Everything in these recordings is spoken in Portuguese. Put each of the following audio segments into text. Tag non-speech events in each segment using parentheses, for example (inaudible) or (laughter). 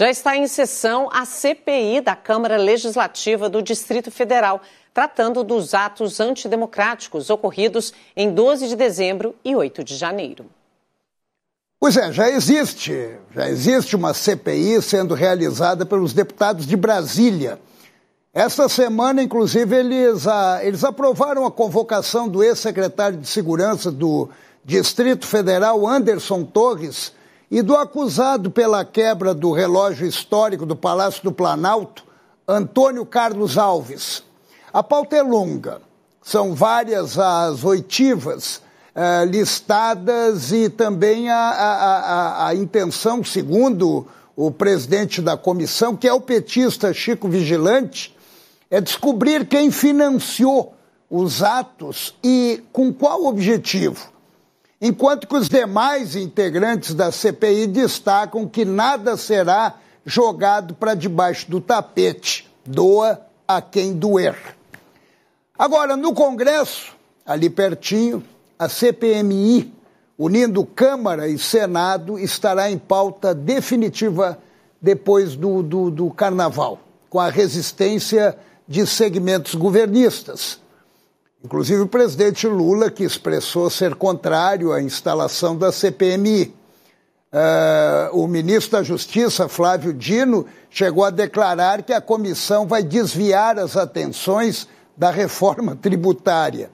Já está em sessão a CPI da Câmara Legislativa do Distrito Federal, tratando dos atos antidemocráticos ocorridos em 12 de dezembro e 8 de janeiro. Pois é, já existe, já existe uma CPI sendo realizada pelos deputados de Brasília. Esta semana, inclusive, eles, a, ah, eles aprovaram a convocação do ex-secretário de Segurança do Distrito Federal, Anderson Torres, e do acusado pela quebra do relógio histórico do Palácio do Planalto, Antônio Carlos Alves. A pauta é longa, são várias as oitivas eh, listadas e também a, a, a, a intenção, segundo o presidente da comissão, que é o petista Chico Vigilante, é descobrir quem financiou os atos e com qual objetivo enquanto que os demais integrantes da CPI destacam que nada será jogado para debaixo do tapete. Doa a quem doer. Agora, no Congresso, ali pertinho, a CPMI, unindo Câmara e Senado, estará em pauta definitiva depois do, do, do Carnaval, com a resistência de segmentos governistas. Inclusive o presidente Lula, que expressou ser contrário à instalação da CPMI. Uh, ah, o ministro da Justiça, Flávio Dino, chegou a declarar que a comissão vai desviar as atenções da reforma tributária.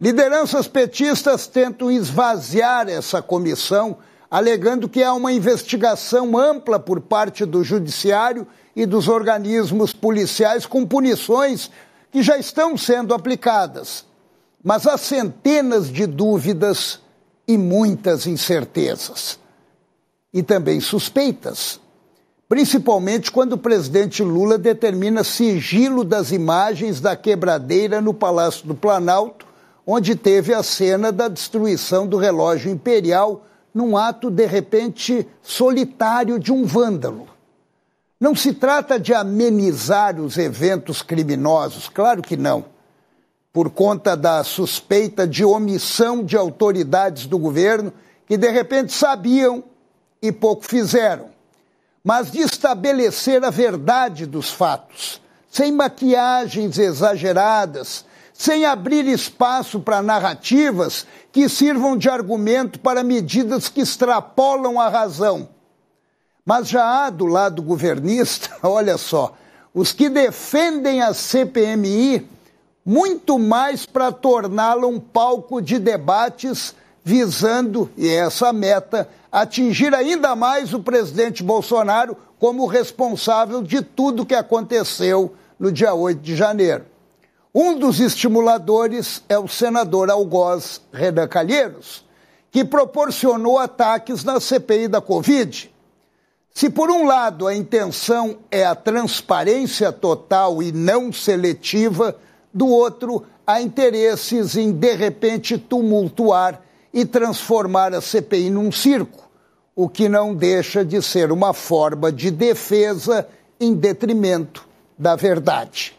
Lideranças petistas tentam esvaziar essa comissão, alegando que há uma investigação ampla por parte do Judiciário e dos organismos policiais com punições que já estão sendo aplicadas, mas há centenas de dúvidas e muitas incertezas. E também suspeitas, principalmente quando o presidente Lula determina sigilo das imagens da quebradeira no Palácio do Planalto, onde teve a cena da destruição do relógio imperial num ato de repente solitário de um vândalo. Não se trata de amenizar os eventos criminosos, claro que não, por conta da suspeita de omissão de autoridades do governo que de repente sabiam e pouco fizeram, mas de estabelecer a verdade dos fatos, sem maquiagens exageradas, sem abrir espaço para narrativas que sirvam de argumento para medidas que extrapolam a razão mas já há do lado governista, (laughs) olha só, os que defendem a CPMI muito mais para torná-la um palco de debates visando, e é essa a meta, atingir ainda mais o presidente Bolsonaro como responsável de tudo que aconteceu no dia 8 de janeiro. Um dos estimuladores é o senador Algoz Renan Calheiros, que proporcionou ataques na CPI da Covid se, por um lado, a intenção é a transparência total e não seletiva, do outro, há interesses em, de repente, tumultuar e transformar a CPI num circo, o que não deixa de ser uma forma de defesa em detrimento da verdade.